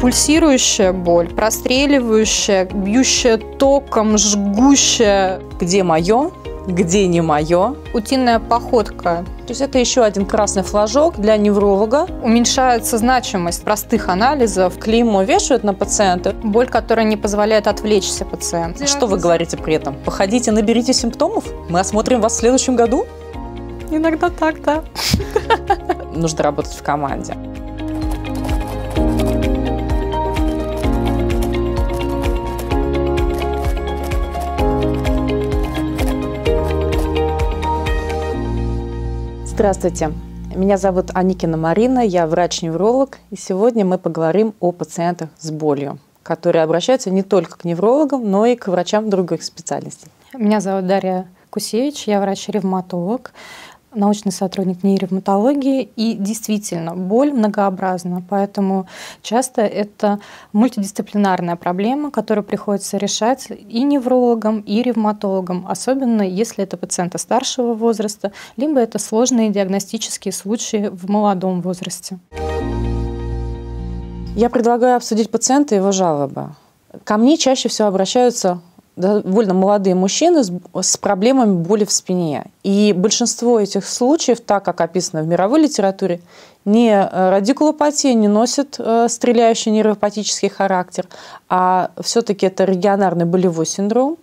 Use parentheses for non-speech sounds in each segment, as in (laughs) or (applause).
пульсирующая боль, простреливающая, бьющая током, жгущая. Где мое? где не мое. Утиная походка. То есть это еще один красный флажок для невролога. Уменьшается значимость простых анализов. Клеймо вешают на пациента. Боль, которая не позволяет отвлечься пациенту. Что вы говорите при этом? Походите, наберите симптомов? Мы осмотрим вас в следующем году? Иногда так, да. Нужно работать в команде. Здравствуйте. Меня зовут Аникина Марина, я врач-невролог, и сегодня мы поговорим о пациентах с болью, которые обращаются не только к неврологам, но и к врачам других специальностей. Меня зовут Дарья Кусевич, я врач-ревматолог научный сотрудник нейревматологии, и действительно боль многообразна, поэтому часто это мультидисциплинарная проблема, которую приходится решать и неврологам, и ревматологам, особенно если это пациенты старшего возраста, либо это сложные диагностические случаи в молодом возрасте. Я предлагаю обсудить пациента и его жалобы. Ко мне чаще всего обращаются довольно молодые мужчины с, с проблемами боли в спине. И большинство этих случаев, так как описано в мировой литературе, не э, радикулопатия не носит э, стреляющий нейропатический характер, а все-таки это регионарный болевой синдром,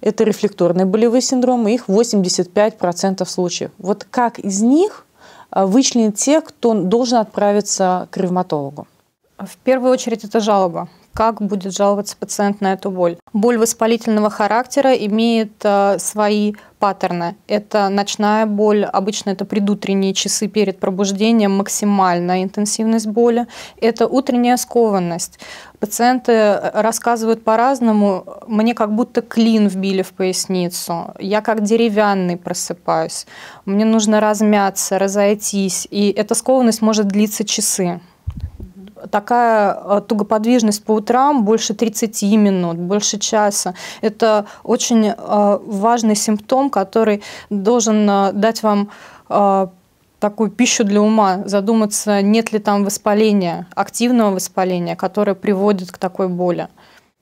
это рефлекторный болевой синдром и их 85% случаев. Вот как из них э, вычленить те, кто должен отправиться к ревматологу? В первую очередь это жалоба как будет жаловаться пациент на эту боль. Боль воспалительного характера имеет э, свои паттерны. Это ночная боль, обычно это предутренние часы перед пробуждением, максимальная интенсивность боли. Это утренняя скованность. Пациенты э, рассказывают по-разному. Мне как будто клин вбили в поясницу. Я как деревянный просыпаюсь. Мне нужно размяться, разойтись. И эта скованность может длиться часы такая э, тугоподвижность по утрам больше 30 минут, больше часа. Это очень э, важный симптом, который должен э, дать вам такую пищу для ума, задуматься, нет ли там воспаления, активного воспаления, которое приводит к такой боли.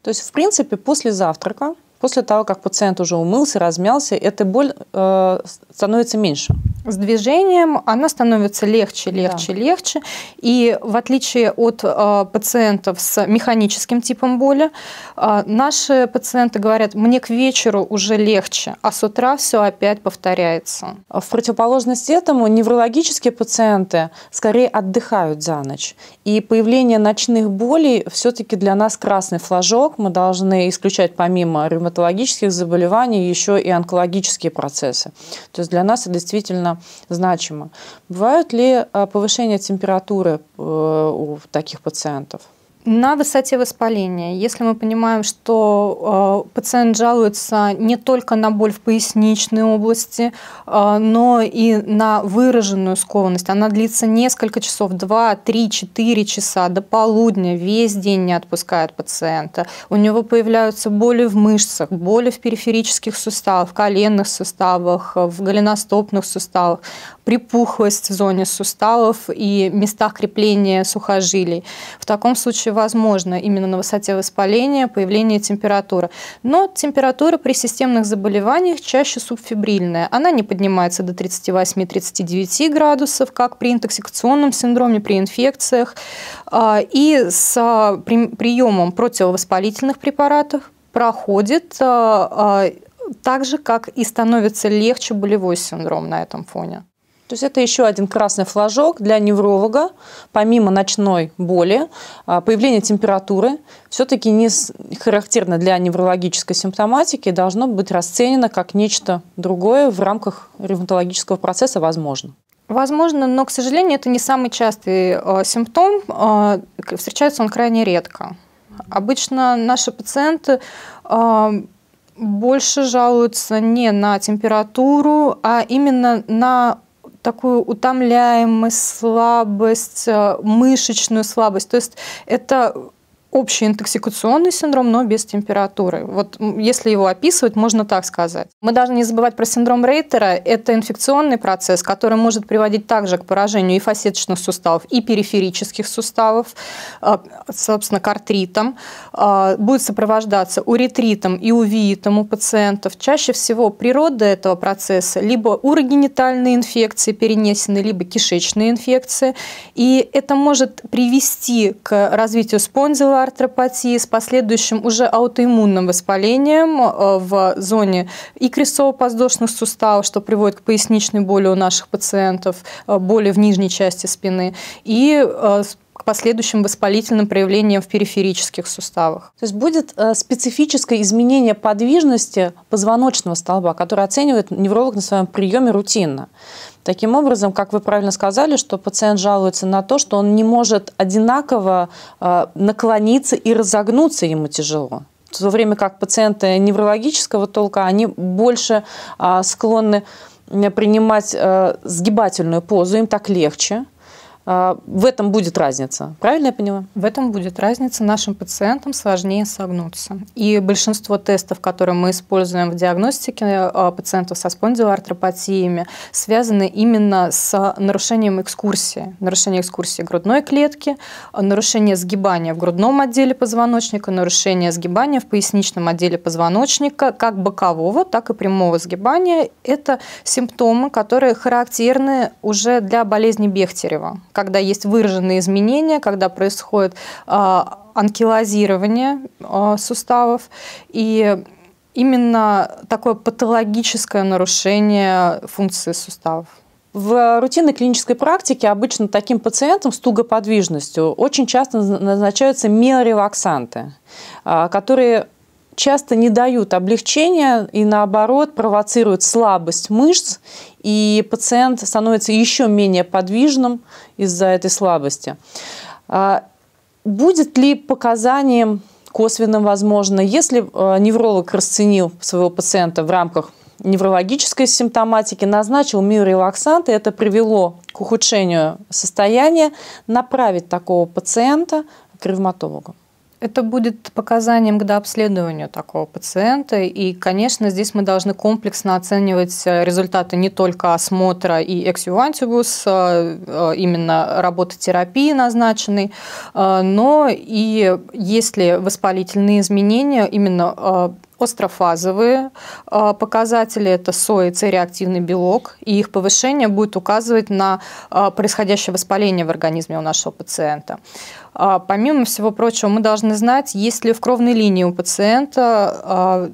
То есть, в принципе, после завтрака После того, как пациент уже умылся, размялся, эта боль э, становится меньше. С движением она становится легче, легче, да. легче. И в отличие от э, пациентов с механическим типом боли, э, наши пациенты говорят, мне к вечеру уже легче, а с утра все опять повторяется. В противоположность этому неврологические пациенты скорее отдыхают за ночь. И появление ночных болей все-таки для нас красный флажок. Мы должны исключать помимо ревматизма невропатологических заболеваний еще и онкологические процессы. То есть для нас это действительно значимо. Бывают ли а, повышение температуры э, у таких пациентов? На высоте воспаления, если мы понимаем, что э, пациент жалуется не только на боль в поясничной области, э, но и на выраженную скованность, она длится несколько часов, 2, 3, 4 часа, до полудня, весь день не отпускает пациента, у него появляются боли в мышцах, боли в периферических суставах, в коленных суставах, в голеностопных суставах, припухлость в зоне суставов и местах крепления сухожилий. В таком случае возможно именно на высоте воспаления появление температуры. Но температура при системных заболеваниях чаще субфибрильная. Она не поднимается до 38-39 градусов, как при интоксикационном синдроме, при инфекциях. А, и с приемом противовоспалительных препаратов проходит а, а, так же, как и становится легче болевой синдром на этом фоне. То есть это еще один красный флажок для невролога, помимо ночной боли, а, появление температуры, все-таки не характерно для неврологической симптоматики, должно быть расценено как нечто другое в рамках ревматологического процесса, возможно. Возможно, но, к сожалению, это не самый частый а, симптом, а, встречается он крайне редко. Обычно наши пациенты больше жалуются не на температуру, а именно на такую утомляемость, слабость, э, мышечную слабость. То есть это общий интоксикационный синдром, но без температуры. Вот если его описывать, можно так сказать. Мы должны не забывать про синдром Рейтера. Это инфекционный процесс, который может приводить также к поражению и фасеточных суставов, и периферических суставов, а, собственно, к артритам. А, будет сопровождаться уретритом и увиитом у пациентов. Чаще всего природа этого процесса либо урогенитальные инфекции перенесены, либо кишечные инфекции. И это может привести к развитию спонзила артропатии с последующим уже аутоиммунным воспалением э, в зоне и крестово подвздошных суставов, что приводит к поясничной боли у наших пациентов, э, боли в нижней части спины, и э, к последующим воспалительным проявлениям в периферических суставах. То есть будет специфическое изменение подвижности позвоночного столба, которое оценивает невролог на своем приеме рутинно. Таким образом, как вы правильно сказали, что пациент жалуется на то, что он не может одинаково э, наклониться и разогнуться ему тяжело в то время как пациенты неврологического толка, они больше э, склонны принимать э, сгибательную позу, им так легче. А, в этом будет разница, правильно я поняла? В этом будет разница. Нашим пациентам сложнее согнуться. И большинство тестов, которые мы используем в диагностике э, пациентов со спондилоартропатиями, связаны именно с нарушением экскурсии. Нарушение экскурсии грудной клетки, нарушение сгибания в грудном отделе позвоночника, нарушение сгибания в поясничном отделе позвоночника, как бокового, так и прямого сгибания. Это симптомы, которые характерны уже для болезни Бехтерева когда есть выраженные изменения, когда происходит а, анкилозирование а, суставов. И именно такое патологическое нарушение функции суставов. В рутинной клинической практике обычно таким пациентам с тугоподвижностью очень часто назначаются миорелаксанты, а, которые часто не дают облегчения и наоборот провоцируют слабость мышц, и пациент становится еще менее подвижным из-за этой слабости. А, будет ли показанием косвенным возможно, если а, невролог расценил своего пациента в рамках неврологической симптоматики, назначил миорелаксант, и это привело к ухудшению состояния, направить такого пациента к ревматологу. Это будет показанием к дообследованию такого пациента. И, конечно, здесь мы должны комплексно оценивать э, результаты не только осмотра и эксювантибус, э, э, именно работы терапии назначенной, но и если воспалительные изменения именно острофазовые показатели – это сои, С-реактивный белок, и их повышение будет указывать на происходящее воспаление в организме у нашего пациента. А, помимо всего прочего, мы должны знать, есть ли в кровной линии у пациента а,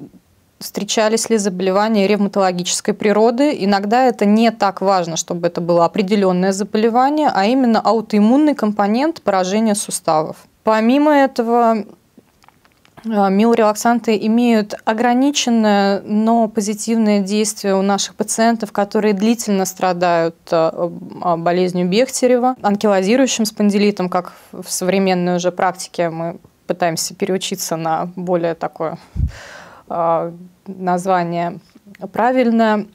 встречались ли заболевания ревматологической природы. Иногда это не так важно, чтобы это было определенное заболевание, а именно аутоиммунный компонент поражения суставов. Помимо этого, Э, Миорелаксанты имеют ограниченное, но позитивное действие у наших пациентов, которые длительно страдают э, э, болезнью Бехтерева, анкилозирующим спондилитом, как в современной уже практике мы пытаемся переучиться на более такое название правильное.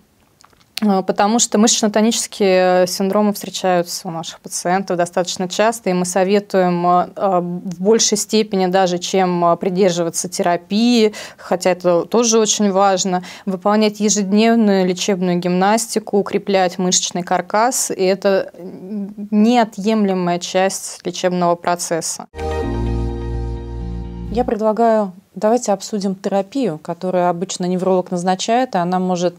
А, потому что мышечно-тонические синдромы встречаются у наших пациентов достаточно часто, и мы советуем а, а, в большей степени даже, чем придерживаться терапии, хотя это тоже очень важно, выполнять ежедневную лечебную гимнастику, укреплять мышечный каркас, и это неотъемлемая часть лечебного процесса. Я предлагаю, давайте обсудим терапию, которую обычно невролог назначает, и она может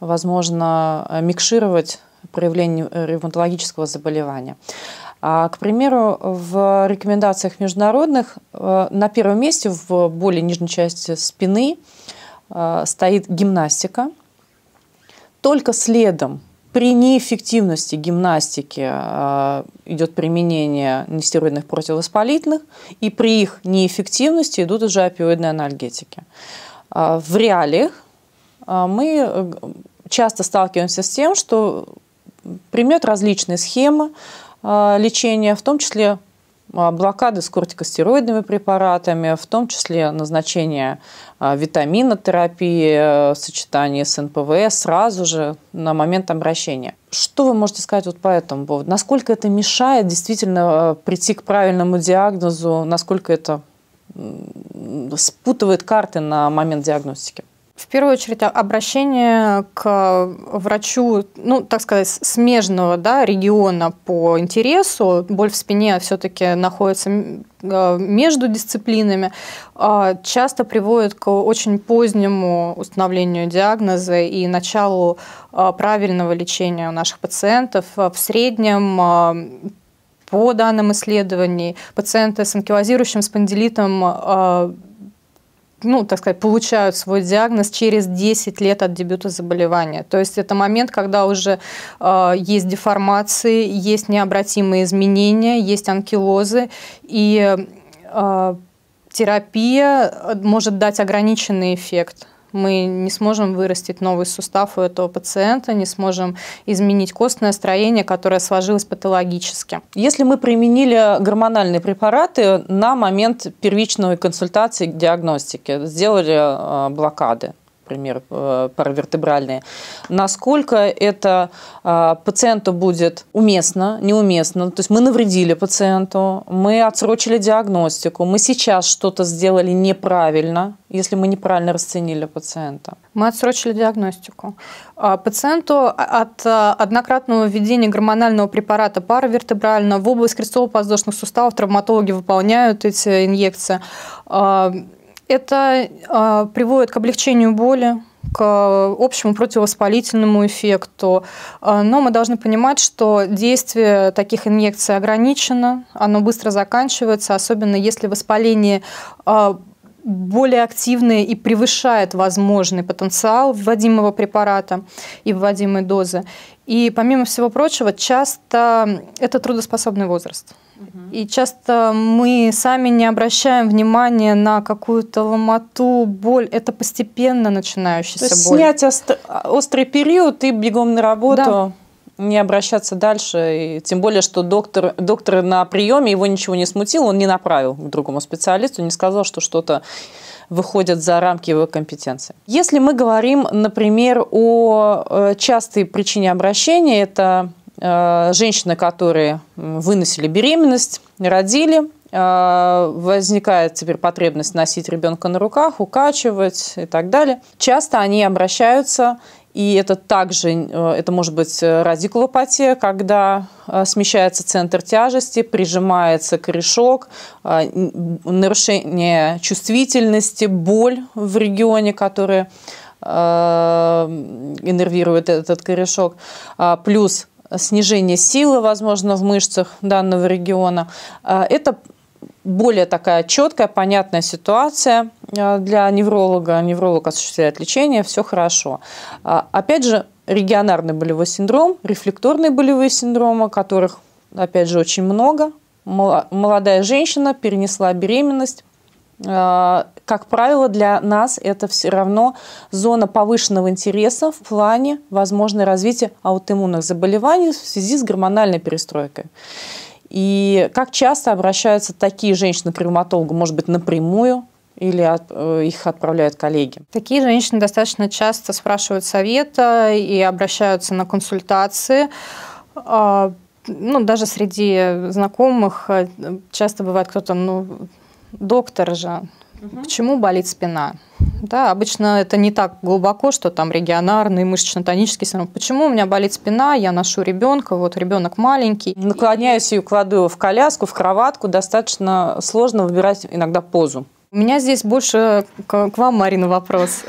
возможно, э, микшировать проявление э, ревматологического заболевания. А, к примеру, в рекомендациях международных э, на первом месте в более нижней части спины стоит гимнастика. Только следом при неэффективности гимнастики идет применение нестероидных противовоспалительных, и при их неэффективности идут уже опиоидные анальгетики. А, в реалиях мы часто сталкиваемся с тем, что примет различные схемы а, лечения, в том числе а, блокады с кортикостероидными препаратами, в том числе назначение а, витаминотерапии э, в сочетании с НПВС сразу же на момент обращения. Что вы можете сказать вот по этому поводу? Насколько это мешает действительно э, прийти к правильному диагнозу? Насколько это спутывает карты на момент диагностики? В первую очередь а, обращение к э, врачу, ну, так сказать, смежного да, региона по интересу. Боль в спине все-таки находится э, между дисциплинами, а часто приводит к очень позднему установлению диагноза и началу э, правильного лечения у наших пациентов. В среднем по данным исследований, пациенты с анкилозирующим спондилитом ну, так сказать, получают свой диагноз через 10 лет от дебюта заболевания. То есть это момент, когда уже э, есть деформации, есть необратимые изменения, есть анкилозы, и э, терапия э, может дать ограниченный эффект мы не сможем вырастить новый сустав у этого пациента, не сможем изменить костное строение, которое сложилось патологически. Если мы применили гормональные препараты на момент первичной консультации диагностики, сделали э, блокады, например, э, паравертебральные, насколько это э, пациенту будет уместно, неуместно. То есть мы навредили пациенту, мы отсрочили диагностику, мы сейчас что-то сделали неправильно, если мы неправильно расценили пациента. Мы отсрочили диагностику. А пациенту от э, однократного введения гормонального препарата паравертебрально в область крестово-подвздошных суставов травматологи выполняют эти инъекции. А, это э, приводит к облегчению боли, к общему противовоспалительному эффекту. А, но мы должны понимать, что действие таких инъекций ограничено, оно быстро заканчивается, особенно если воспаление а, более активное и превышает возможный потенциал вводимого препарата и вводимой дозы. И помимо всего прочего, часто это трудоспособный возраст. И часто мы сами не обращаем внимания на какую-то ломоту, боль. Это постепенно начинающаяся То есть боль. Снять острый период и бегом на работу. Да. Не обращаться дальше. И тем более, что доктор, доктор на приеме его ничего не смутил, он не направил к другому специалисту, не сказал, что что-то выходит за рамки его компетенции. Если мы говорим, например, о э, частой причине обращения, это Э, женщины, которые выносили беременность, родили, э, возникает теперь потребность носить ребенка на руках, укачивать и так далее. Часто они обращаются, и это также, э, это может быть радикулопатия, когда смещается центр тяжести, прижимается корешок, нарушение чувствительности, боль в регионе, которые иннервирует этот корешок, а, плюс снижение силы, возможно, в мышцах данного региона. А, это более такая четкая, понятная ситуация а, для невролога. Невролог осуществляет лечение, все хорошо. А, опять же, регионарный болевой синдром, рефлекторные болевые синдромы, которых, опять же, очень много. Молодая женщина перенесла беременность, как правило, для нас это все равно зона повышенного интереса в плане возможного развития аутоиммунных заболеваний в связи с гормональной перестройкой. И как часто обращаются такие женщины к ревматологу, может быть, напрямую, или от, э, их отправляют коллеги? Такие женщины достаточно часто спрашивают совета и обращаются на консультации. Э, ну, даже среди знакомых э, часто бывает кто-то, ну, доктор же, Угу. Почему болит спина? Да, обычно это не так глубоко, что там регионарный, мышечно-тонический синдром. Почему у меня болит спина, я ношу ребенка, вот ребенок маленький. Наклоняюсь и кладу его в коляску, в кроватку. Достаточно сложно выбирать иногда позу. У меня здесь больше к, к вам, Марина, вопрос.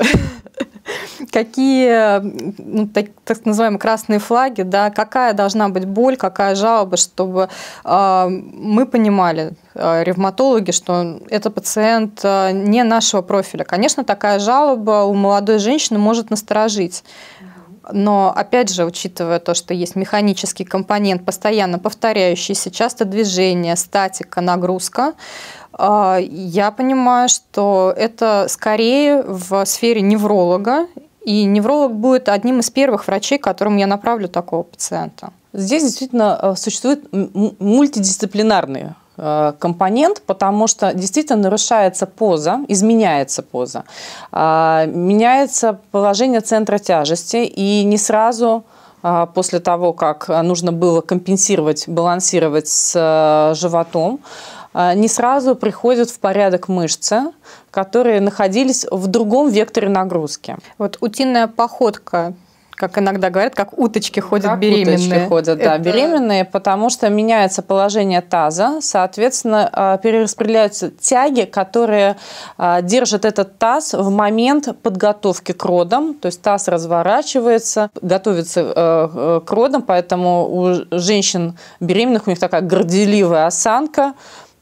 (laughs) Какие, ну, так, так называемые красные флаги, да, какая должна быть боль, какая жалоба, чтобы э, мы понимали, э, ревматологи, что это пациент э, не нашего профиля. Конечно, такая жалоба у молодой женщины может насторожить. Но, опять же, учитывая то, что есть механический компонент, постоянно повторяющийся, часто движение, статика, нагрузка, а, я понимаю, что это скорее в сфере невролога, и невролог будет одним из первых врачей, к которому я направлю такого пациента. Здесь действительно э, существует мультидисциплинарный э, компонент, потому что действительно нарушается поза, изменяется поза, а, меняется положение центра тяжести, и не сразу а, после того, как нужно было компенсировать, балансировать с э, животом, а, не сразу приходят в порядок мышцы, которые находились в другом векторе нагрузки. Вот утиная походка как иногда говорят, как уточки ходят как беременные. Уточки ходят, Это... да, беременные, потому что меняется положение таза, соответственно, а, перераспределяются тяги, которые а, держат этот таз в момент подготовки к родам, то есть таз разворачивается, готовится э, э, к родам, поэтому у женщин беременных у них такая горделивая осанка,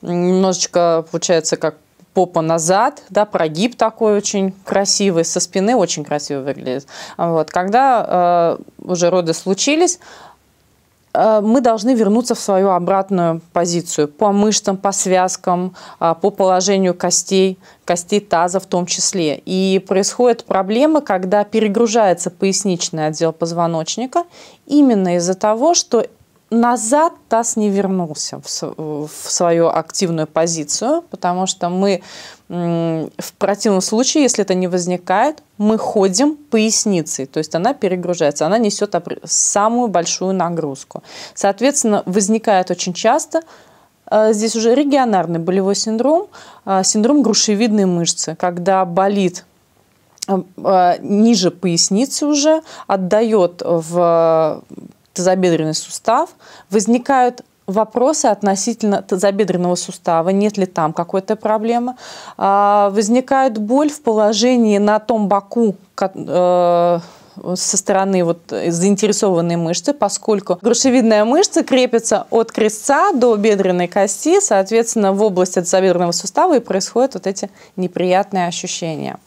немножечко получается как попа назад, да, прогиб такой очень красивый, со спины очень красиво выглядит. Вот. Когда э, уже роды случились, э, мы должны вернуться в свою обратную позицию по мышцам, по связкам, э, по положению костей, костей таза в том числе. И происходит проблемы, когда перегружается поясничный отдел позвоночника именно из-за того, что назад ТАСС не вернулся в, свою активную позицию, потому что мы в противном случае, если это не возникает, мы ходим поясницей, то есть она перегружается, она несет самую большую нагрузку. Соответственно, возникает очень часто э, здесь уже регионарный болевой синдром, э, синдром грушевидной мышцы, когда болит э, ниже поясницы уже, отдает в тазобедренный сустав, возникают вопросы относительно тазобедренного сустава, нет ли там какой-то проблемы. А, возникает боль в положении на том боку, э, со стороны вот заинтересованной мышцы, поскольку грушевидная мышца крепится от крестца до бедренной кости, соответственно, в области от тазобедренного сустава и происходят вот эти неприятные ощущения.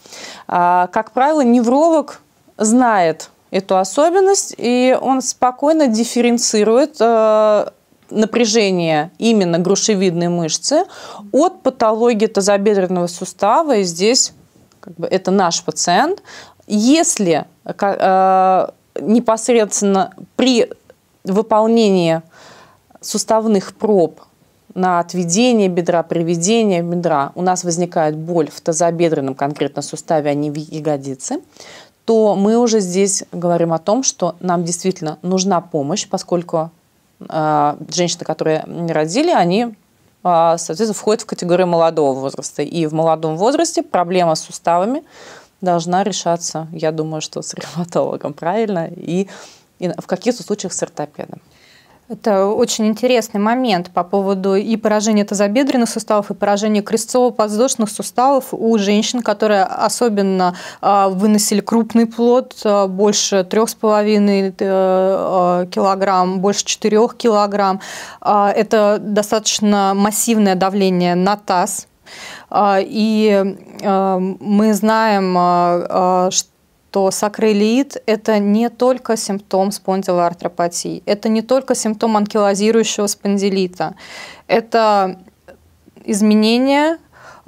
А, как правило, невролог знает, эту особенность, и он спокойно дифференцирует э, напряжение именно грушевидной мышцы от патологии тазобедренного сустава. И здесь как бы, это наш пациент. Если э, непосредственно при выполнении суставных проб на отведение бедра, приведение бедра у нас возникает боль в тазобедренном конкретно суставе, а не в ягодице, то мы уже здесь говорим о том, что нам действительно нужна помощь, поскольку э, женщины, которые не родили, они, э, соответственно, входят в категорию молодого возраста. И в молодом возрасте проблема с суставами должна решаться, я думаю, что с ревматологом, правильно? И, и в каких-то случаях с ортопедом. Это очень интересный момент по поводу и поражения тазобедренных суставов, и поражения крестцово-подвздошных суставов у женщин, которые особенно а, выносили крупный плод, а, больше 3,5 э, а, килограмм, больше 4 килограмм. Это достаточно массивное давление на таз. И э, мы знаем, что что сакролит – это не только симптом спондилоартропатии, это не только симптом анкилозирующего спондилита, это изменение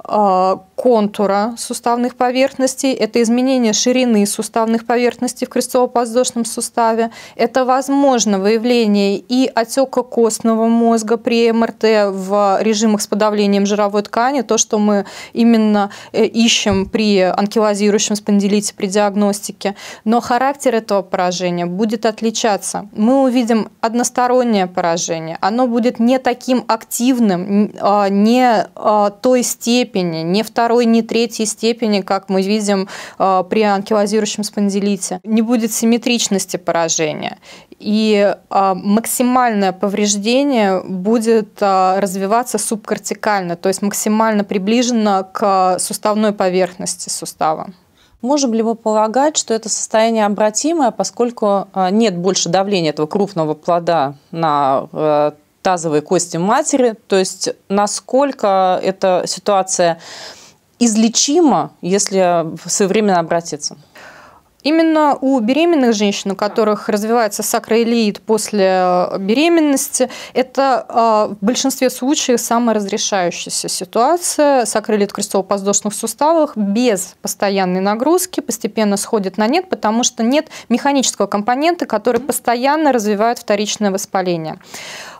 а, контура суставных поверхностей, это изменение ширины суставных поверхностей в крестово-подвздошном суставе, это возможно выявление и отека костного мозга при МРТ в режимах с подавлением жировой ткани, то, что мы именно э, ищем при анкилозирующем спондилите, при диагностике. Но характер этого поражения будет отличаться. Мы увидим одностороннее поражение, оно будет не таким активным, а, не а, той степени, степени, не второй, не третьей степени, как мы видим э, при анкилозирующем спондилите. Не будет симметричности поражения. И э, максимальное повреждение будет э, развиваться субкортикально, то есть максимально приближено к суставной поверхности сустава. Можем ли мы полагать, что это состояние обратимое, поскольку нет больше давления этого крупного плода на тазовой кости матери. То есть насколько эта ситуация излечима, если современно обратиться? Именно у беременных женщин, у которых развивается сакроилиит после э, беременности, это а, в большинстве случаев саморазрешающаяся ситуация. Сакроилиит в крестово-подвздошных суставах без постоянной нагрузки постепенно сходит на нет, потому что нет механического компонента, который постоянно развивает вторичное воспаление.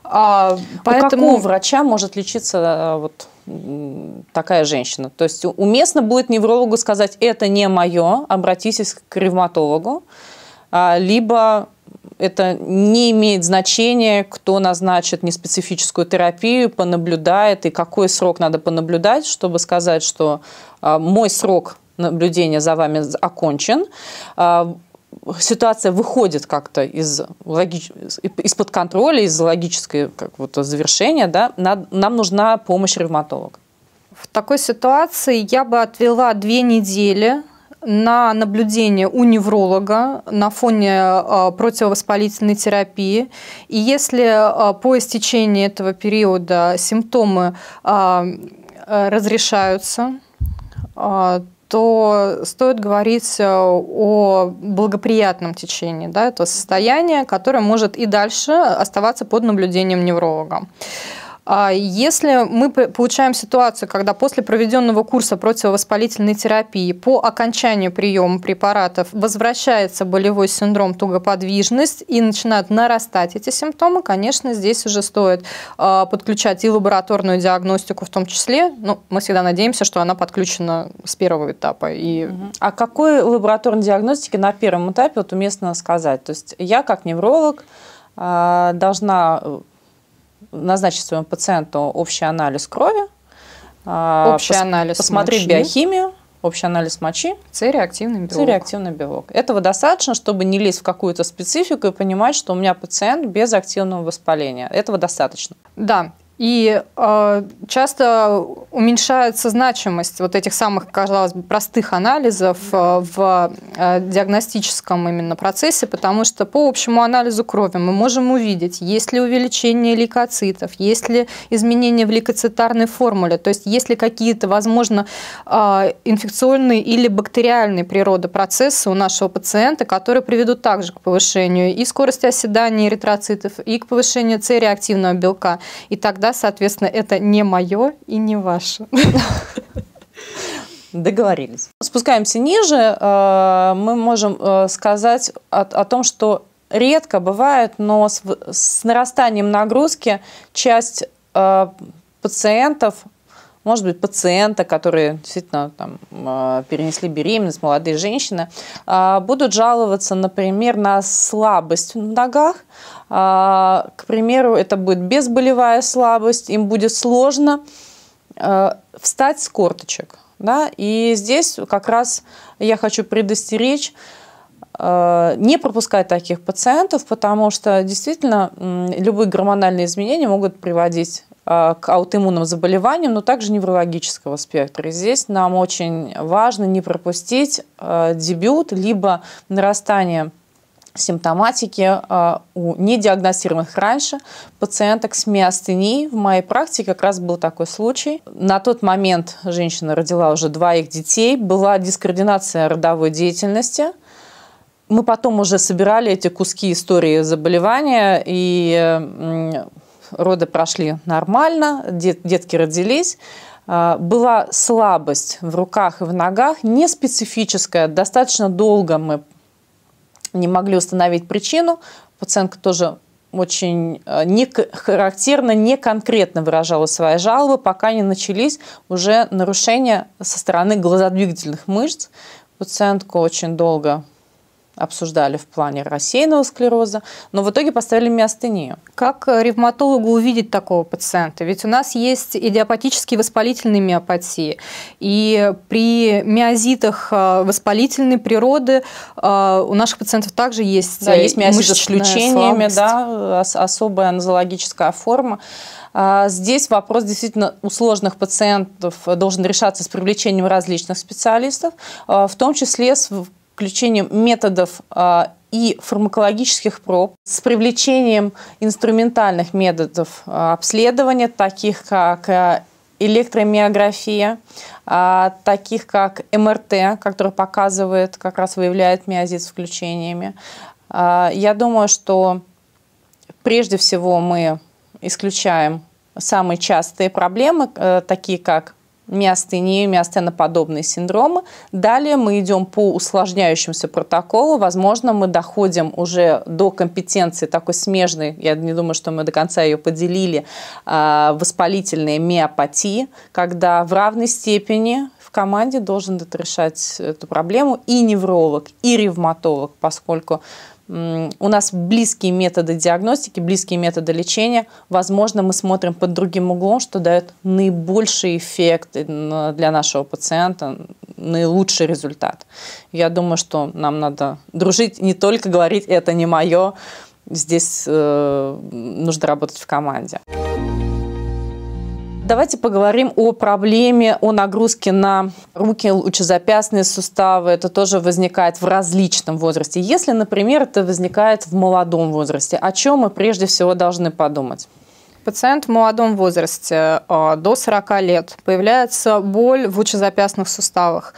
А, поэтому... А у какого врача может лечиться э, вот, такая женщина. То есть уместно будет неврологу сказать, это не мое, обратитесь к ревматологу, а, либо это не имеет значения, кто назначит неспецифическую терапию, понаблюдает и какой срок надо понаблюдать, чтобы сказать, что а, мой срок наблюдения за вами окончен. А, ситуация выходит как-то из, логич... из-под контроля, из логического как вот, завершения, да, нам нужна помощь ревматолога. В такой ситуации я бы отвела две недели на наблюдение у невролога на фоне а, противовоспалительной терапии. И если а, по истечении этого периода симптомы а, э, разрешаются, то стоит говорить э, о благоприятном течении да, этого состояния, которое может и дальше оставаться под наблюдением невролога. А если мы получаем ситуацию, когда после проведенного курса противовоспалительной терапии по окончанию приема препаратов возвращается болевой синдром тугоподвижность и начинают нарастать эти симптомы, конечно, здесь уже стоит а, подключать и лабораторную диагностику в том числе. Ну, мы всегда надеемся, что она подключена с первого этапа. И... А какой лабораторной диагностики на первом этапе вот уместно сказать? То есть я как невролог а, должна э, назначить своему пациенту общий анализ крови, а, общий пос анализ посмотреть мочи. биохимию, общий анализ мочи. С-реактивный белок. С-реактивный белок. Этого достаточно, чтобы не лезть в какую-то специфику и понимать, что у меня пациент без активного воспаления. Этого достаточно. Да, и э, часто уменьшается значимость вот этих самых, казалось бы, простых анализов э, в э, диагностическом именно процессе, потому что по общему анализу крови мы можем увидеть, есть ли увеличение лейкоцитов, есть ли изменения в лейкоцитарной формуле, то есть есть ли какие-то, возможно, э, инфекционные или бактериальные природы процессы у нашего пациента, которые приведут также к повышению и скорости оседания эритроцитов, и к повышению С-реактивного белка, и так далее да, соответственно, это не мое и не ваше. (laughs) Договорились. Спускаемся ниже. Э, мы можем э, сказать о, том, что редко бывает, но с, с нарастанием нагрузки часть э, пациентов может быть, пациента, которые действительно там, перенесли беременность, молодые женщины, будут жаловаться, например, на слабость в ногах, а, к примеру, это будет безболевая слабость, им будет сложно э, встать с корточек. Да? И здесь как раз я хочу предостеречь э, не пропускать таких пациентов, потому что действительно любые гормональные изменения могут приводить э, к аутоиммунным заболеваниям, но также неврологического спектра. И здесь нам очень важно не пропустить дебют, либо нарастание симптоматики а, у недиагностированных раньше пациенток с миостенией. В моей практике как раз был такой случай. На тот момент женщина родила уже двоих детей, была дискоординация родовой деятельности. Мы потом уже собирали эти куски истории заболевания, и роды прошли нормально, детки родились а, была слабость в руках и в ногах, не специфическая. Достаточно долго мы не могли установить причину. Пациентка тоже очень э, не, характерно, не конкретно выражала свои жалобы, пока не начались уже нарушения со стороны глазодвигательных мышц. Пациентку очень долго обсуждали в плане рассеянного склероза, но в итоге поставили миостению. Как ревматологу увидеть такого пациента? Ведь у нас есть идиопатические воспалительные миопатии, и при миозитах э, воспалительной природы э, у наших пациентов также есть Да, есть э, миозит с исключениями, да, особая нозологическая форма. А, здесь вопрос действительно у сложных пациентов должен решаться с привлечением различных специалистов, в том числе с включением методов а, и фармакологических проб, с привлечением инструментальных методов а, обследования, таких как а, электромиография, таких как МРТ, который показывает, как раз выявляет миозит с включениями. Я думаю, что прежде всего мы исключаем самые частые проблемы, э, такие как миостению, миостеноподобные синдромы. Далее мы идем по усложняющимся протоколу. Возможно, мы доходим уже до компетенции такой смежной, я не думаю, что мы до конца ее поделили, а, воспалительные миопатии, когда в равной степени в команде должен решать эту проблему и невролог, и ревматолог, поскольку у нас близкие методы диагностики, близкие методы лечения. Возможно, мы смотрим под другим углом, что дает наибольший эффект для нашего пациента, наилучший результат. Я думаю, что нам надо дружить, не только говорить «это не мое», здесь э, нужно работать в команде. Давайте поговорим о проблеме, о нагрузке на руки, лучезапястные суставы. Это тоже возникает в различном возрасте. Если, например, это возникает в молодом возрасте, о чем мы прежде всего должны подумать? Пациент в молодом возрасте, а, до 40 лет, появляется боль в лучезапястных суставах.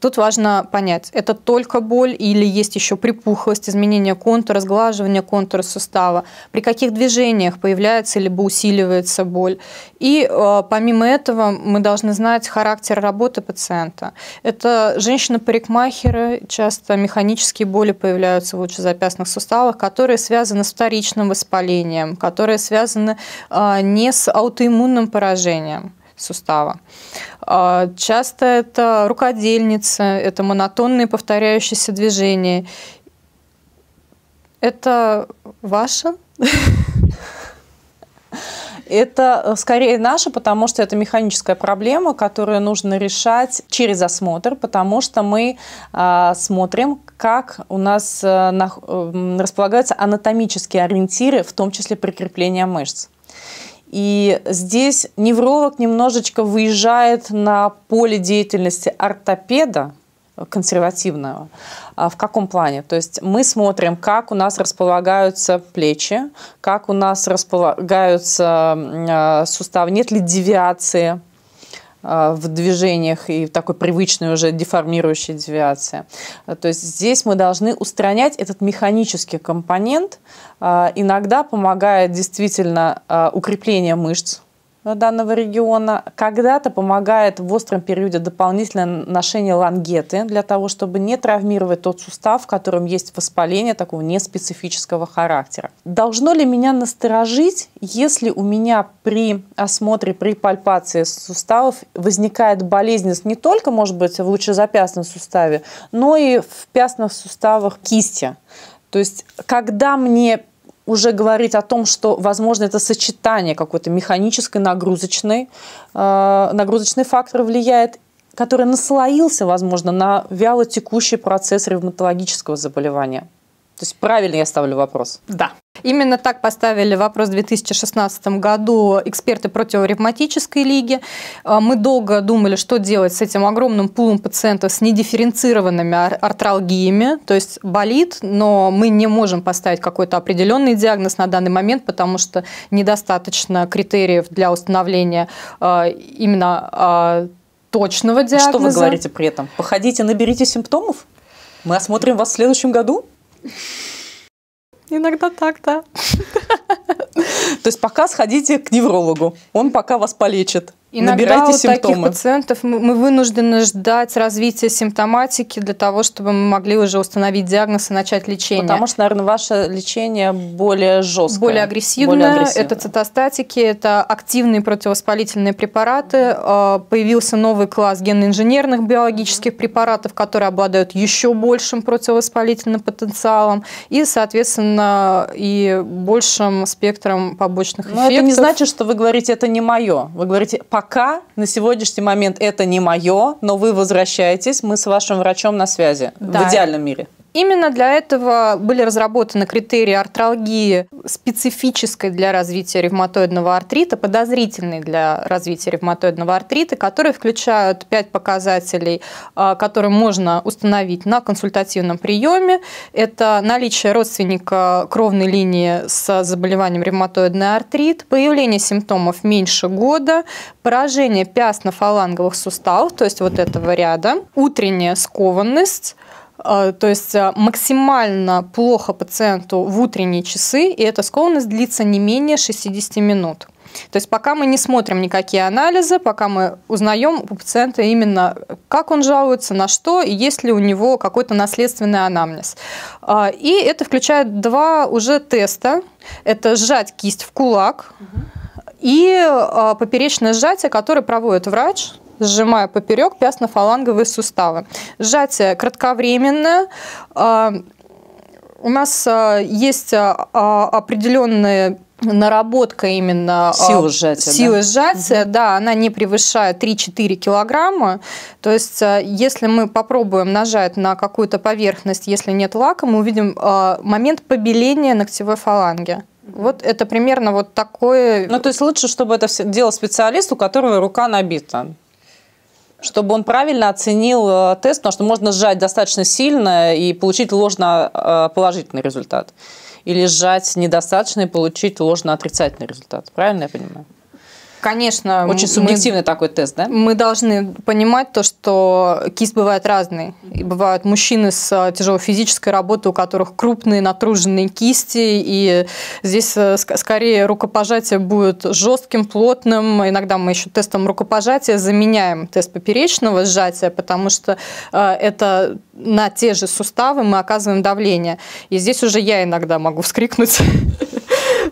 Тут важно понять, это только боль или есть еще припухлость, изменение контура, сглаживание контура сустава, при каких движениях появляется либо усиливается боль. И э, помимо этого мы должны знать характер работы пациента. Это женщины-парикмахеры, часто механические боли появляются в лучезапястных суставах, которые связаны с вторичным воспалением, которые связаны э, не с аутоиммунным поражением сустава. А, часто это рукодельница это монотонные повторяющиеся движения. Это ваше? Это э, скорее наше потому что это механическая проблема, которую нужно решать через осмотр, потому что мы э, смотрим, как у нас э, на, э, располагаются анатомические ориентиры, в том числе прикрепления мышц. И здесь невролог немножечко выезжает на поле деятельности ортопеда, консервативного. А в каком плане? То есть мы смотрим, как у нас располагаются плечи, как у нас располагаются а, суставы, нет ли девиации а, в движениях и в такой привычной уже деформирующей девиации. А, то есть здесь мы должны устранять этот механический компонент. А, иногда помогает действительно укрепление мышц, ну, данного региона, когда-то помогает в остром периоде дополнительное ношение лангеты для того, чтобы не травмировать тот сустав, в котором есть воспаление такого неспецифического характера. Должно ли меня насторожить, если у меня при осмотре, при пальпации суставов возникает болезненность не только, может быть, в лучезапястном суставе, но и в пястных суставах кисти? То есть, когда мне уже говорить о том, что, возможно, это сочетание какой-то механической нагрузочной, э, нагрузочный фактор влияет, который наслоился, возможно, на вяло текущий процесс ревматологического заболевания. То есть правильно я ставлю вопрос? Да. Именно так поставили вопрос в 2016 году эксперты противоревматической лиги. А, мы долго думали, что делать с этим огромным пулом пациентов с недифференцированными артралгиями, то есть болит, но мы не можем поставить какой-то определенный диагноз на данный момент, потому что недостаточно критериев для установления а, именно а, точного диагноза. Что вы говорите при этом? Походите, наберите симптомов? Мы осмотрим вас в следующем году? Иногда так, да. То есть пока сходите к неврологу, он пока вас полечит. Иногда набирайте у симптомы. таких пациентов мы вынуждены ждать развития симптоматики для того, чтобы мы могли уже установить диагноз и начать лечение. Потому что, наверное, ваше лечение более жесткое. Более агрессивное. Более агрессивное. Это цитостатики, это активные противовоспалительные препараты. А, появился новый класс генноинженерных биологических препаратов, которые обладают еще большим противовоспалительным потенциалом и, соответственно, и большим спектром побочных Но эффектов. Но это не значит, что вы говорите, это не мое. Вы говорите, пока пока на сегодняшний момент это не мое, но вы возвращаетесь, мы с вашим врачом на связи да. в идеальном мире. Именно для этого были разработаны критерии артралгии, специфической для развития ревматоидного артрита, подозрительной для развития ревматоидного артрита, которые включают пять показателей, а, которые можно установить на консультативном приеме. Это наличие родственника кровной линии с заболеванием ревматоидный артрит, появление симптомов меньше года, поражение пястно-фаланговых суставов, то есть вот этого ряда, утренняя скованность, а, то есть а, максимально плохо пациенту в утренние часы, и эта скованность длится не менее 60 минут. То есть пока мы не смотрим никакие анализы, пока мы узнаем у пациента именно, как он жалуется, на что, и есть ли у него какой-то наследственный анамнез. А, и это включает два уже теста. Это сжать кисть в кулак угу. и поперечное сжатие, которое проводит врач сжимая поперек пястно-фаланговые суставы. Сжатие кратковременное, а, у нас а, есть а, определенные наработка именно силы сжатия. Силы да? сжатия, угу. да, она не превышает 3-4 килограмма. То есть, если мы попробуем нажать на какую-то поверхность, если нет лака, мы увидим момент побеления ногтевой фаланги. Вот это примерно вот такое. Ну, то есть лучше, чтобы это делал специалист, у которого рука набита. Чтобы он правильно оценил э, тест, потому что можно сжать достаточно сильно и получить ложно э, положительный результат. Или сжать недостаточно и получить ложно отрицательный результат. Правильно я понимаю? Конечно. Очень субъективный мы, такой тест, да? Мы должны понимать то, что кисть бывает разный. И бывают мужчины с а, тяжелой физической работой, у которых крупные натруженные кисти, и здесь э, скорее рукопожатие будет жестким, плотным. Иногда мы еще тестом рукопожатия заменяем тест поперечного сжатия, потому что э, это на те же суставы мы оказываем давление. И здесь уже я иногда могу вскрикнуть. (laughs)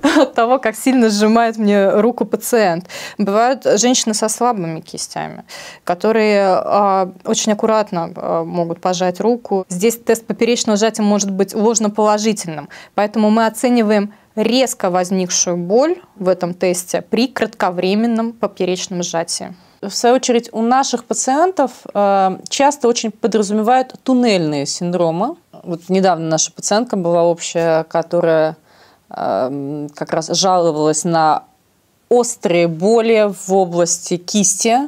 от того, как сильно сжимает мне руку пациент. Бывают женщины со слабыми кистями, которые э, очень аккуратно э, могут пожать руку. Здесь тест поперечного сжатия может быть ложноположительным, поэтому мы оцениваем резко возникшую боль в этом тесте при кратковременном поперечном сжатии. В свою очередь, у наших пациентов э, часто очень подразумевают туннельные синдромы. Вот недавно наша пациентка была общая, которая Эм, как раз жаловалась на острые боли в области кисти, э,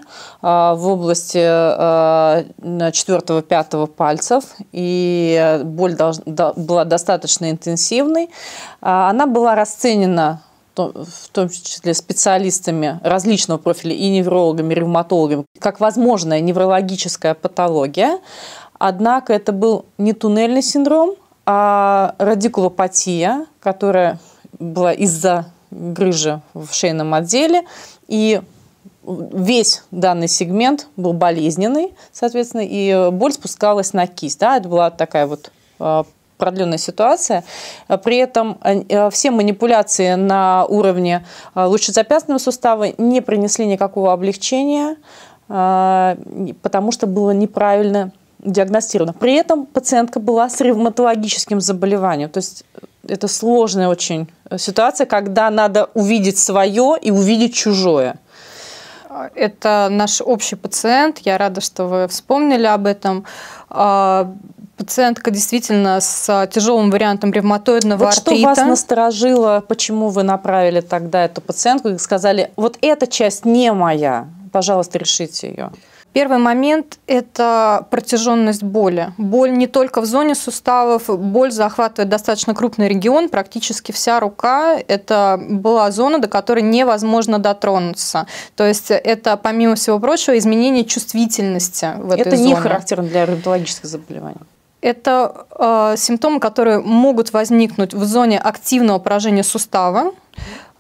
в области э, четвертого-пятого пальцев, и боль была достаточно интенсивной. А она была расценена в том числе специалистами различного профиля и неврологами, и ревматологами, как возможная неврологическая патология. Однако это был не туннельный синдром, а радикулопатия, которая была из-за грыжи в шейном отделе, и весь данный сегмент был болезненный, соответственно, и боль спускалась на кисть. Да, это была такая вот а, продленная ситуация. При этом а, а, все манипуляции на уровне лучезапястного сустава не принесли никакого облегчения, потому что было неправильно диагностирована. При этом пациентка была с ревматологическим заболеванием. То есть э, это сложная очень э, ситуация, когда надо увидеть свое и увидеть чужое. А, это наш общий пациент. Я рада, что вы вспомнили об этом. А, пациентка действительно с а, тяжелым вариантом ревматоидного вот артрита. Что вас насторожило, почему вы направили тогда эту пациентку и сказали, вот эта часть не моя, пожалуйста, решите ее? Первый момент – это протяженность боли. Боль не только в зоне суставов, боль захватывает достаточно крупный регион, практически вся рука. Это была зона, до которой невозможно дотронуться. То есть это, помимо всего прочего, изменение чувствительности в этой это зоне. Это не характерно для ревматологических заболеваний? Это э, симптомы, которые могут возникнуть в зоне активного поражения сустава,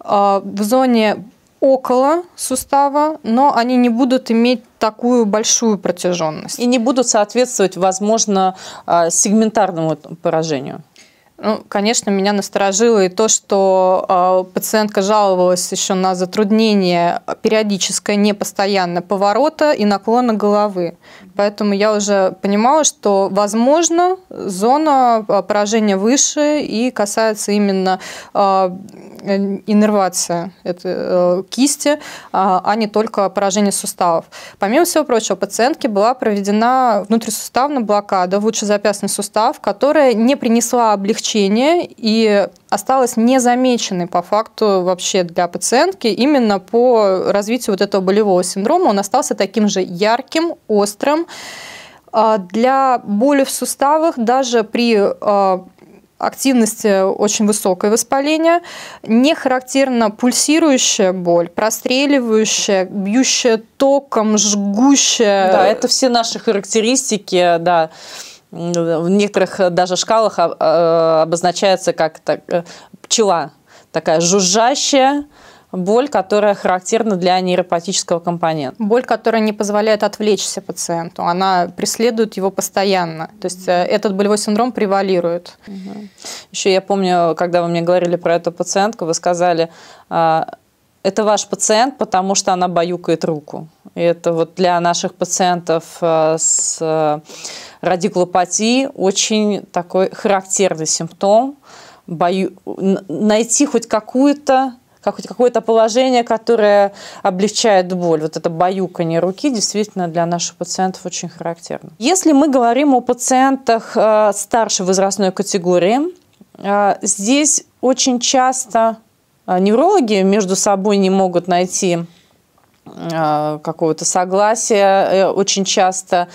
э, в зоне около сустава, но они не будут иметь такую большую протяженность. И не будут соответствовать, возможно, а, сегментарному поражению. Ну, конечно, меня насторожило и то, что э, пациентка жаловалась еще на затруднение периодическое, непостоянное поворота и наклона головы. Поэтому я уже понимала, что, возможно, зона а, поражения выше и касается именно э, иннервация это, э, кисти, э, а не только поражение суставов. Помимо всего прочего, пациентке была проведена внутрисуставная блокада в лучшезапястный сустав, которая не принесла облегчения лечения и осталась незамеченной по факту вообще для пациентки именно по развитию вот этого болевого синдрома. Он остался таким же ярким, острым. А для боли в суставах даже при а, активности очень высокое воспаление, не характерна пульсирующая боль, простреливающая, бьющая током, жгущая. Да, это все наши характеристики, да в некоторых э, даже шкалах а, э, обозначается как так, э, пчела, такая жужжащая, боль, которая характерна для нейропатического компонента. Боль, которая не позволяет отвлечься пациенту, она преследует его постоянно. То есть этот болевой синдром превалирует. Угу. Еще я помню, когда вы мне говорили про эту пациентку, вы сказали, «А, это ваш пациент, потому что она баюкает руку. И это вот для наших пациентов э, с э, радикулопатией очень такой характерный симптом. Бою... Найти хоть какую-то какое-то положение, которое облегчает боль. Вот это баюканье руки действительно для наших пациентов очень характерно. Если мы говорим о пациентах э, старшей возрастной категории, здесь очень часто неврологи между собой не могут найти а, какого-то согласия э, очень часто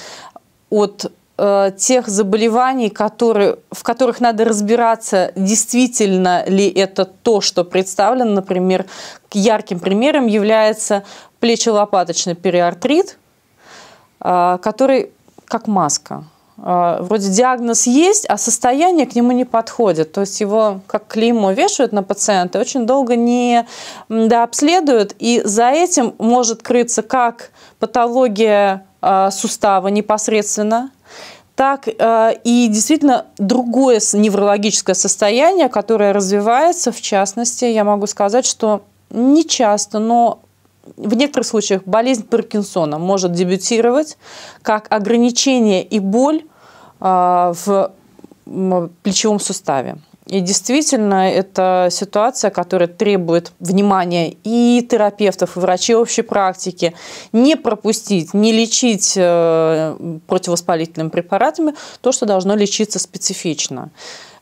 от э, тех заболеваний, которые, в которых надо разбираться, действительно ли это то, что представлено. Например, ярким примером является плечелопаточный периартрит, а, который как маска – а, вроде диагноз есть, а состояние к нему не подходит. То есть его как клеймо вешают на пациента, очень долго не дообследуют, и за этим может крыться как патология а, сустава непосредственно, так а, и действительно другое неврологическое состояние, которое развивается. В частности, я могу сказать, что не часто, но в некоторых случаях болезнь Паркинсона может дебютировать как ограничение и боль а, в плечевом суставе. И действительно, это ситуация, которая требует внимания и терапевтов, и врачей общей практики. Не пропустить, не лечить э, противовоспалительными препаратами то, что должно лечиться специфично.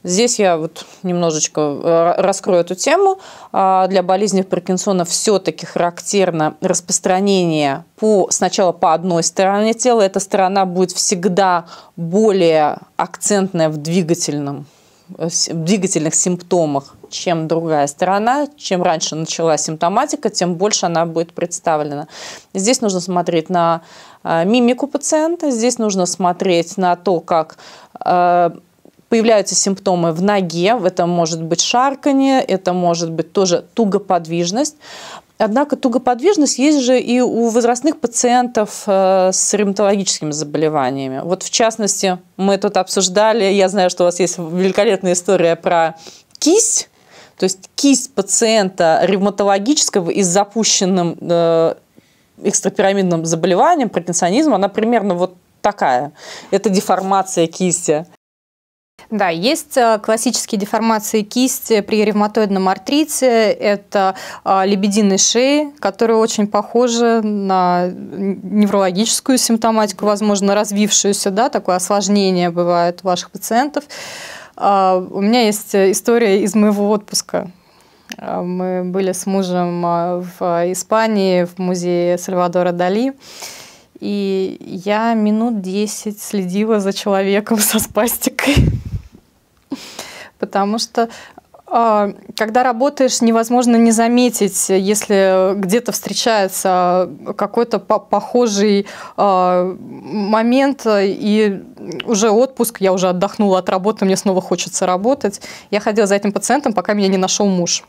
Здесь я вот немножечко э, раскрою эту тему. А, для болезни Паркинсона все-таки характерно распространение по, сначала по одной стороне тела. Эта сторона будет всегда более акцентная в двигательном э, в двигательных симптомах, чем другая сторона. Чем раньше началась симптоматика, тем больше она будет представлена. Здесь нужно смотреть на э, мимику пациента, здесь нужно смотреть на то, как Появляются симптомы в ноге, это может быть шарканье, это может быть тоже тугоподвижность. Однако тугоподвижность есть же и у возрастных пациентов э, с ревматологическими заболеваниями. Вот в частности, мы тут обсуждали, я знаю, что у вас есть великолепная история про кисть, то есть кисть пациента ревматологического и с запущенным э, экстрапирамидным заболеванием, паркинсонизмом, она примерно вот такая. Это деформация кисти. Да, есть э, классические деформации кисти при ревматоидном артрите. Это э, лебединой шеи, которые очень похожи на неврологическую симптоматику, возможно, развившуюся, да, такое осложнение бывает у ваших пациентов. А, у меня есть э, история из моего отпуска. Мы были с мужем в Испании, в музее Сальвадора Дали. И я минут 10 следила за человеком (laughs) со спастикой потому что а, когда работаешь, невозможно не заметить, если где-то встречается какой-то похожий а, момент, и уже отпуск, я уже отдохнула от работы, мне снова хочется работать. Я ходила за этим пациентом, пока меня не нашел муж.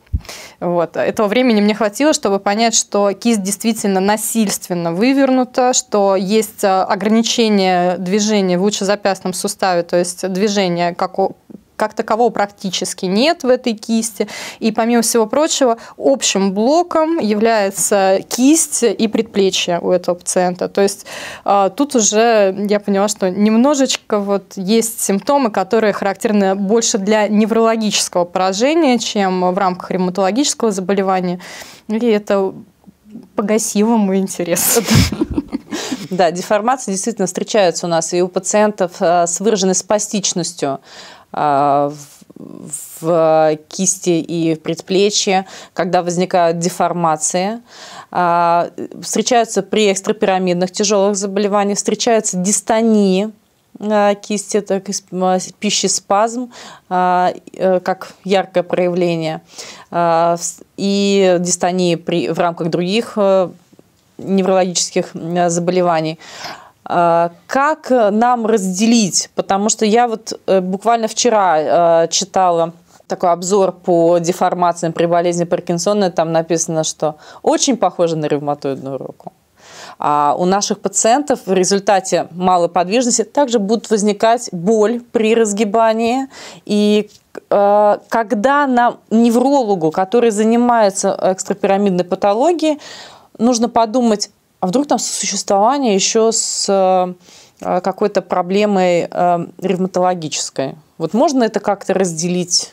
Вот. Этого времени мне хватило, чтобы понять, что кисть действительно насильственно вывернута, что есть а, ограничение движения в лучезапястном суставе, то есть движение как как такового практически нет в этой кисти. И помимо всего прочего, общим блоком является кисть и предплечье у этого пациента. То есть а, тут уже я поняла, что немножечко вот есть симптомы, которые характерны больше для неврологического поражения, чем в рамках ревматологического заболевания. И это погасило мой интерес. Да, деформации действительно встречаются у нас и у пациентов а, с выраженной спастичностью. А, в кисти и в предплечье, когда возникают деформации. А, встречаются при экстрапирамидных тяжелых заболеваниях, встречаются дистонии а, кисти, так и спазм, э, как яркое проявление, и дистонии при, в рамках других э, неврологических заболеваний. А, как э, нам разделить? Потому что я вот э, буквально вчера э, читала такой обзор по деформациям при болезни Паркинсона, там написано, что очень похоже на ревматоидную руку. А у наших пациентов в результате малой подвижности также будут возникать боль при разгибании. И э, когда нам неврологу, который занимается экстрапирамидной патологией, нужно подумать, а вдруг там существование еще с э, э, какой-то проблемой э, ревматологической? Вот можно это как-то разделить?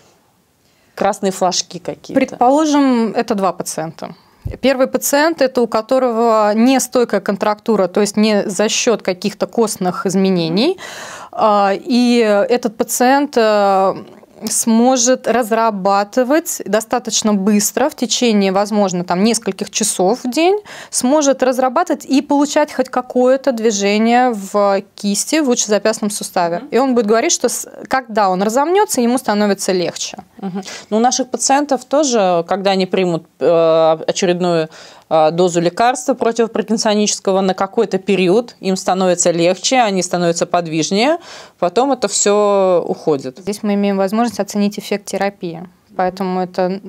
Красные флажки какие-то? Предположим, это два пациента. Первый пациент – это у которого нестойкая контрактура, то есть не за счет каких-то костных изменений. А, и этот пациент сможет разрабатывать достаточно быстро, в течение, возможно, там нескольких часов в день, сможет разрабатывать и получать хоть какое-то движение в кисти, в лучезапястном суставе. Mm-hmm. И он будет говорить, что когда он разомнется, ему становится легче. Mm-hmm. Ну, у наших пациентов тоже, когда они примут э, очередную а, дозу лекарства противопартенсионического на какой-то период, им становится легче, они становятся подвижнее, потом это все уходит. Здесь мы имеем возможность оценить эффект терапии. Поэтому это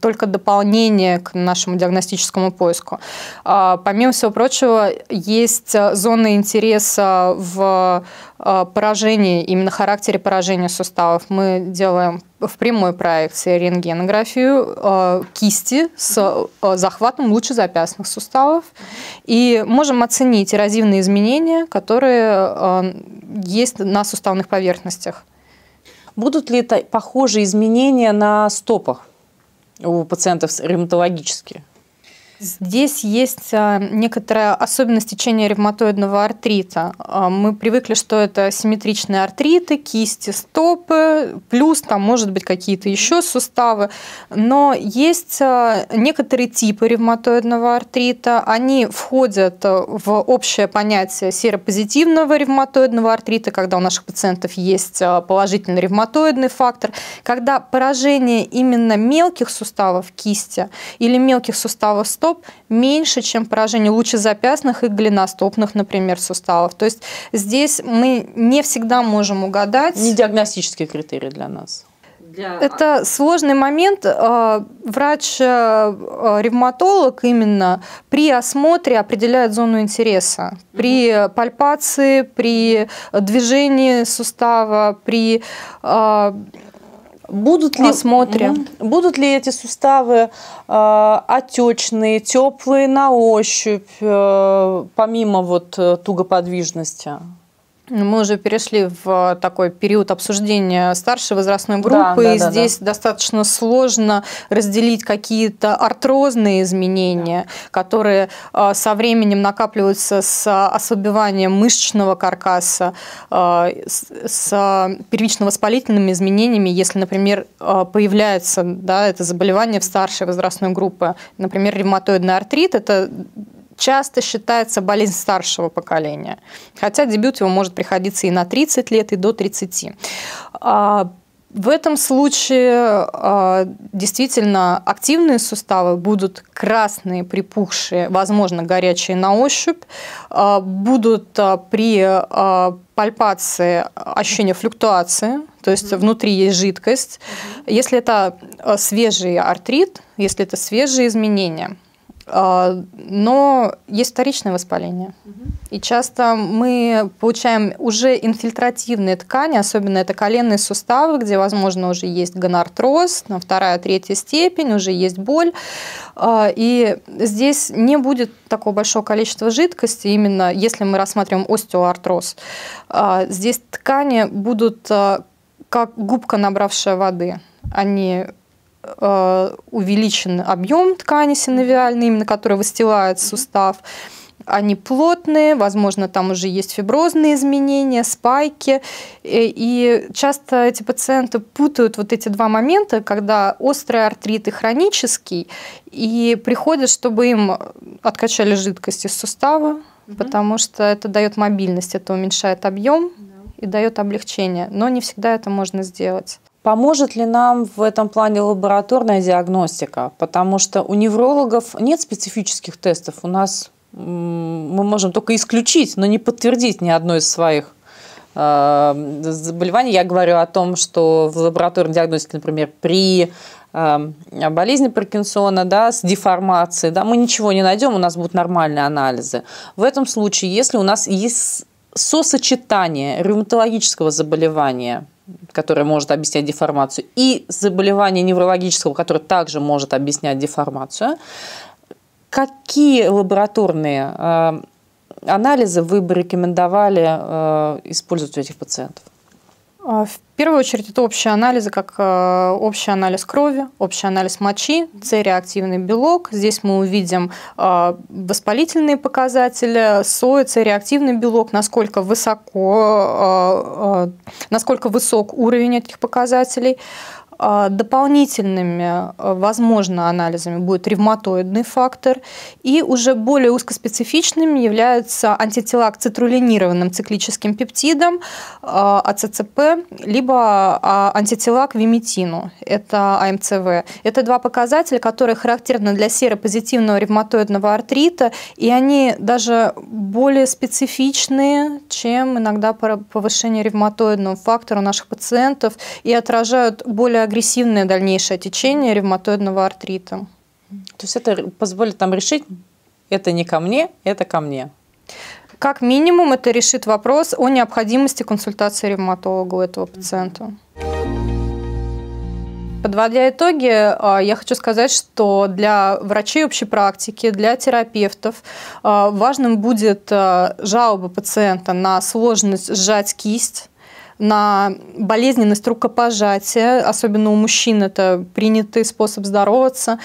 только дополнение к нашему диагностическому поиску. А, помимо всего прочего, есть э, зоны интереса в э, поражении, именно характере поражения суставов. Мы делаем в прямой проекции рентгенографию э, кисти с захватом лучезапястных суставов и можем оценить эрозивные изменения, которые есть на суставных поверхностях. Будут ли это похожие изменения на стопах? у пациентов с ревматологически Здесь есть а, некоторая особенность течения ревматоидного артрита. А, мы привыкли, что это симметричные артриты, кисти, стопы, плюс там, может быть, какие-то еще суставы. Но есть а, некоторые типы ревматоидного артрита. Они входят в общее понятие серопозитивного ревматоидного артрита, когда у наших пациентов есть положительный ревматоидный фактор, когда поражение именно мелких суставов кисти или мелких суставов стопы стоп меньше, чем поражение лучезапястных и голеностопных, например, суставов. То есть здесь мы не всегда можем угадать. Не диагностические критерии для нас. Это сложный момент. Э, Врач-ревматолог э, э, именно при осмотре определяет зону интереса. При пальпации, при движении сустава, при Будут ли, осмотре. будут ли эти суставы э, отечные, теплые на ощупь, э, помимо вот э, тугоподвижности? Мы уже перешли в такой период обсуждения старшей возрастной группы, да, да, и да, здесь да. достаточно сложно разделить какие-то артрозные изменения, да. которые а, со временем накапливаются с а, ослабеванием мышечного каркаса, а, с первично-воспалительными изменениями, если, например, появляется да, это заболевание в старшей возрастной группе, например, ревматоидный артрит, это часто считается болезнь старшего поколения, хотя дебют его может приходиться и на 30 лет, и до 30. А, в этом случае а, действительно активные суставы будут красные, припухшие, возможно, горячие на ощупь, а, будут при пальпации ощущение флюктуации, то есть mm-hmm. внутри есть жидкость. Mm-hmm. Если это свежий артрит, если это свежие изменения – а, но есть вторичное воспаление. И часто мы получаем уже инфильтративные ткани, особенно это коленные суставы, где, возможно, уже есть гонартроз, на вторая, третья степень, уже есть боль. А, и здесь не будет такого большого количества жидкости, именно если мы рассматриваем остеоартроз. А, здесь ткани будут как губка, набравшая воды. Они Э, увеличен объем ткани синовиальной, именно которая выстилает сустав. Они плотные, возможно, там уже есть фиброзные изменения, спайки. Э, и часто эти пациенты путают вот эти два момента, когда острый артрит и хронический, и приходят, чтобы им откачали жидкость из сустава, угу. потому что это дает мобильность, это уменьшает объем да. и дает облегчение. Но не всегда это можно сделать. Поможет ли нам в этом плане лабораторная диагностика? Потому что у неврологов нет специфических тестов. У нас мы можем только исключить, но не подтвердить ни одно из своих э, заболеваний. Я говорю о том, что в лабораторной диагностике, например, при э, болезни Паркинсона, да, с деформацией, да, мы ничего не найдем, у нас будут нормальные анализы. В этом случае, если у нас есть сосочетание ревматологического заболевания – которая может объяснять деформацию, и заболевание неврологического, которое также может объяснять деформацию. Какие лабораторные э, анализы вы бы рекомендовали э, использовать у этих пациентов? А, в первую очередь это общие анализы, как э, общий анализ крови, общий анализ мочи, С-реактивный белок. Здесь мы увидим а, воспалительные показатели, сои С-реактивный белок, насколько высоко, э, э, насколько высок уровень этих показателей. А, дополнительными, э, возможно, анализами будет ревматоидный фактор. И уже более узкоспецифичными являются антитела к цитрулинированным циклическим пептидам, а, АЦЦП, либо а, антитела к виметину, это АМЦВ. Это два показателя, которые характерны для серопозитивного ревматоидного артрита, и они даже более специфичные, чем иногда повышение ревматоидного фактора у наших пациентов, и отражают более агрессивное дальнейшее течение ревматоидного артрита. То есть это позволит нам решить, это не ко мне, это ко мне. Как минимум это решит вопрос о необходимости консультации ревматолога у этого пациента. Подводя итоги, а, я хочу сказать, что для врачей общей практики, для терапевтов а, важным будет а, жалоба пациента на сложность сжать кисть, на болезненность рукопожатия, особенно у мужчин это принятый способ здороваться,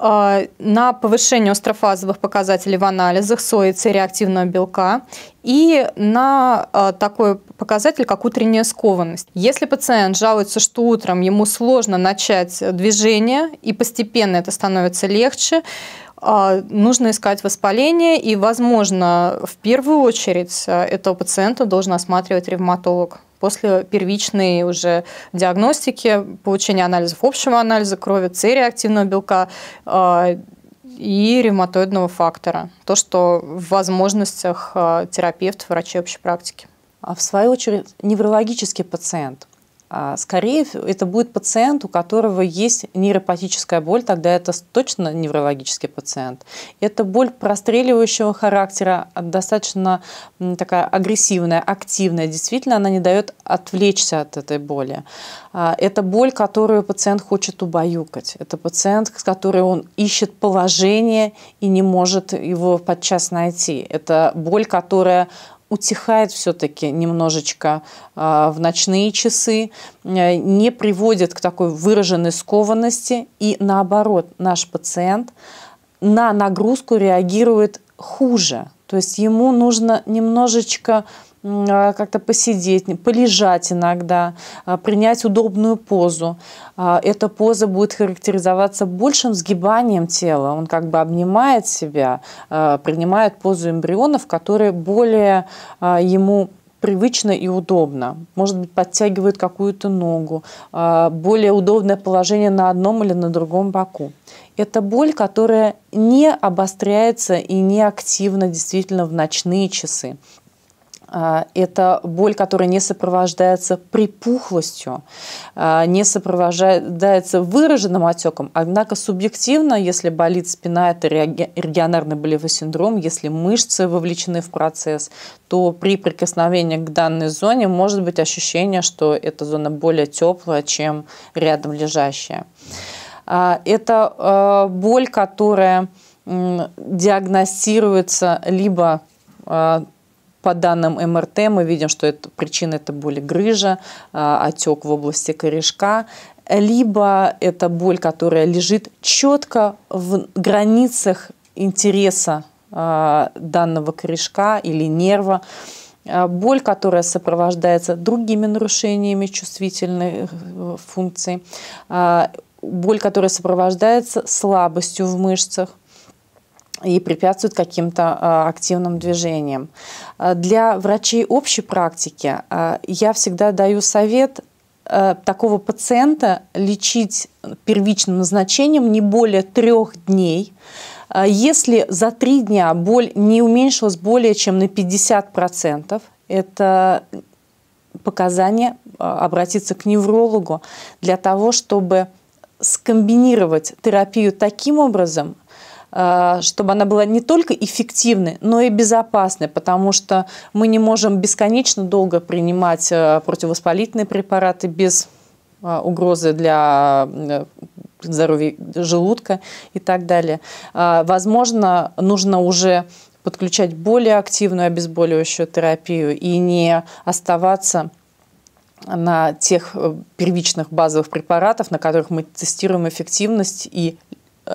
э, на повышение острофазовых показателей в анализах соицы и реактивного белка и на э, такой показатель, как утренняя скованность. Если пациент жалуется, что утром ему сложно начать движение, и постепенно это становится легче, э, нужно искать воспаление, и, возможно, в первую очередь этого пациента должен осматривать ревматолог после первичной уже диагностики, получения анализов общего анализа крови, С-реактивного белка а, и ревматоидного фактора. То, что в возможностях а, терапевтов, врачей общей практики. А в свою очередь неврологический пациент, а, скорее, это будет пациент, у которого есть нейропатическая боль, тогда это точно неврологический пациент. Это боль простреливающего характера, а, достаточно такая агрессивная, активная. Действительно, она не дает отвлечься от этой боли. А, это боль, которую пациент хочет убаюкать. Это пациент, с которой он ищет положение и не может его подчас найти. Это боль, которая утихает все-таки немножечко а, в ночные часы, э, не приводит к такой выраженной скованности. И наоборот, наш пациент на нагрузку реагирует хуже. То есть ему нужно немножечко а, как-то посидеть, полежать иногда, а, принять удобную позу. А, эта поза будет характеризоваться большим сгибанием тела. Он как бы обнимает себя, принимает позу эмбрионов, которые более ему привычно и удобно. Может быть, подтягивает какую-то ногу, более удобное положение на одном или на другом боку. Это боль, которая не обостряется и не активна действительно в ночные часы. А, это боль, которая не сопровождается припухлостью, а, не сопровождается выраженным отеком. Однако субъективно, если болит спина, это регионарный болевой синдром, если мышцы вовлечены в процесс, то при прикосновении к данной зоне может быть ощущение, что эта зона более теплая, чем рядом лежащая. А, это боль, которая диагностируется либо по данным МРТ мы видим, что это, причина это боли грыжа, а, отек в области корешка, либо это боль, которая лежит четко в границах интереса а, данного корешка или нерва, а, боль, которая сопровождается другими нарушениями чувствительных э, функций, боль, которая сопровождается слабостью в мышцах, и препятствует каким-то а, активным движениям. А, для врачей общей практики а, я всегда даю совет такого пациента лечить первичным назначением не более трех дней. Если за три дня боль не уменьшилась более чем на 50%, это показание обратиться к неврологу для того, чтобы скомбинировать терапию таким образом – Э, чтобы она была не только эффективной, но и безопасной, потому что мы не можем бесконечно долго принимать э, противовоспалительные препараты без э, угрозы для здоровья желудка и так далее. Возможно, нужно уже подключать более активную обезболивающую терапию и не оставаться на тех первичных базовых препаратов, на которых мы тестируем эффективность и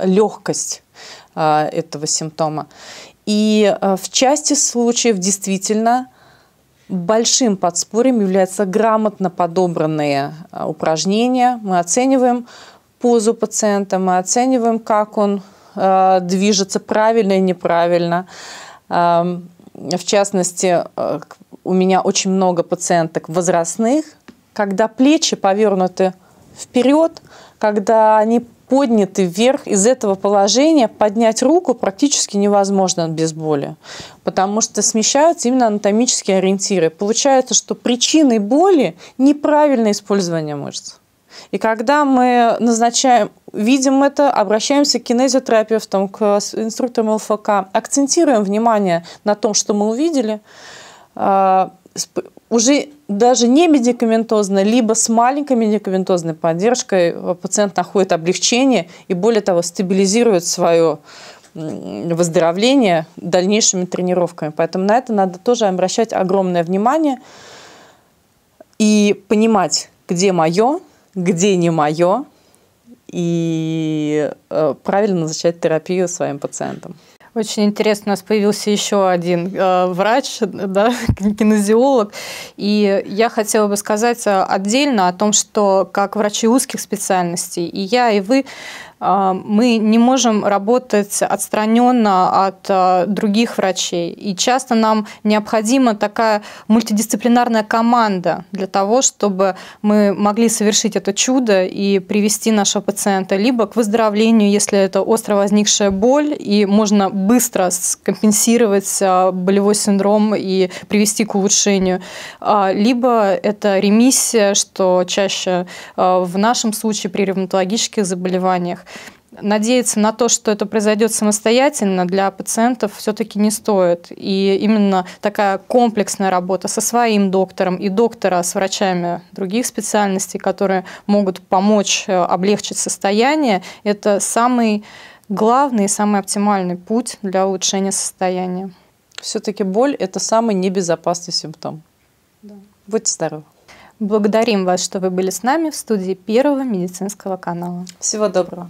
легкость а, этого симптома. И а, в части случаев действительно большим подспорьем являются грамотно подобранные а, упражнения. Мы оцениваем позу пациента, мы оцениваем, как он движется правильно и неправильно. В частности, у меня очень много пациенток возрастных, когда плечи повернуты вперед, когда они подняты вверх из этого положения, поднять руку практически невозможно без боли, потому что смещаются именно анатомические ориентиры. Получается, что причиной боли неправильное использование мышц. И когда мы назначаем, видим это, обращаемся к кинезиотерапевтам, к инструкторам ЛФК, акцентируем внимание на том, что мы увидели, а, уже даже не медикаментозно, либо с маленькой медикаментозной поддержкой э, пациент находит облегчение и, более того, стабилизирует свое выздоровление дальнейшими тренировками. Поэтому на это надо тоже обращать огромное внимание и понимать, где мое, где не мое, и э, правильно назначать терапию своим пациентам. Очень интересно, у нас появился еще один э, врач, да, (laughs) кинезиолог. И я хотела бы сказать э, отдельно о том, что как врачи узких специальностей, и я, и вы, а, мы не можем работать отстраненно от а, других врачей. И часто нам необходима такая мультидисциплинарная команда для того, чтобы мы могли совершить это чудо и привести нашего пациента либо к выздоровлению, если это остро возникшая боль, и можно быстро скомпенсировать а, болевой синдром и привести к улучшению, либо это ремиссия, что чаще в нашем случае при ревматологических заболеваниях надеяться на то, что это произойдет самостоятельно, для пациентов все-таки не стоит. И именно такая комплексная работа со своим доктором и доктора с врачами других специальностей, которые могут помочь э, облегчить состояние, это самый главный и самый оптимальный путь для улучшения состояния. Все-таки боль – это самый небезопасный симптом. Да. Будьте здоровы. Благодарим вас, что вы были с нами в студии Первого медицинского канала. Всего доброго.